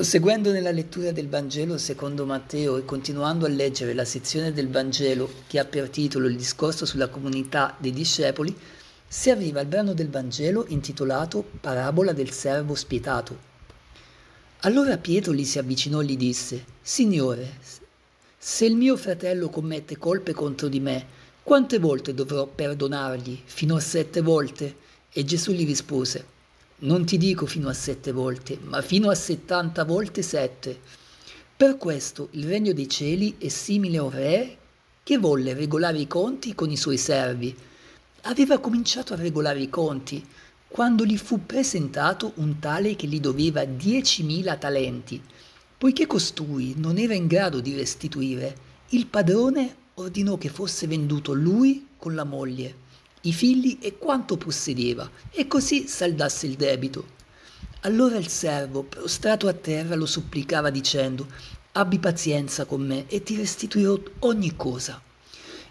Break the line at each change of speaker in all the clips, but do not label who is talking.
Seguendo nella lettura del Vangelo secondo Matteo e continuando a leggere la sezione del Vangelo che ha per titolo il discorso sulla comunità dei discepoli, si arriva al brano del Vangelo intitolato Parabola del servo spietato. Allora Pietro gli si avvicinò e gli disse, Signore, se il mio fratello commette colpe contro di me, quante volte dovrò perdonargli? Fino a sette volte? E Gesù gli rispose, non ti dico fino a sette volte, ma fino a settanta volte sette. Per questo il regno dei cieli è simile a un re che volle regolare i conti con i suoi servi. Aveva cominciato a regolare i conti quando gli fu presentato un tale che gli doveva diecimila talenti. Poiché costui non era in grado di restituire, il padrone ordinò che fosse venduto lui con la moglie i figli e quanto possedeva, e così saldasse il debito. Allora il servo, prostrato a terra, lo supplicava dicendo, abbi pazienza con me e ti restituirò ogni cosa.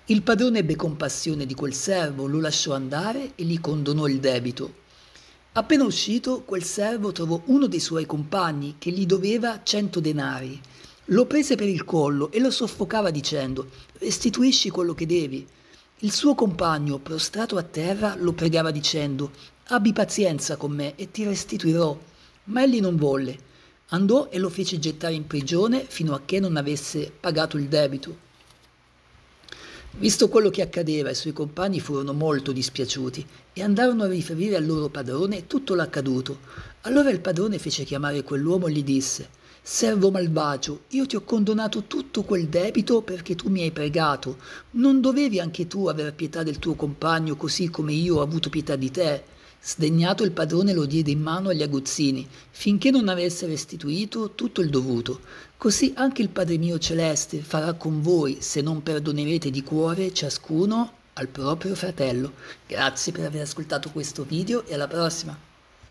Il padrone ebbe compassione di quel servo, lo lasciò andare e gli condonò il debito. Appena uscito, quel servo trovò uno dei suoi compagni che gli doveva cento denari. Lo prese per il collo e lo soffocava dicendo, restituisci quello che devi. Il suo compagno, prostrato a terra, lo pregava dicendo Abbi pazienza con me e ti restituirò. Ma egli non volle. Andò e lo fece gettare in prigione fino a che non avesse pagato il debito. Visto quello che accadeva, i suoi compagni furono molto dispiaciuti e andarono a riferire al loro padrone tutto l'accaduto. Allora il padrone fece chiamare quell'uomo e gli disse Servo malvagio, io ti ho condonato tutto quel debito perché tu mi hai pregato. Non dovevi anche tu aver pietà del tuo compagno così come io ho avuto pietà di te? Sdegnato il padrone lo diede in mano agli aguzzini, finché non avesse restituito tutto il dovuto. Così anche il Padre mio celeste farà con voi, se non perdonerete di cuore ciascuno al proprio fratello. Grazie per aver ascoltato questo video e alla prossima!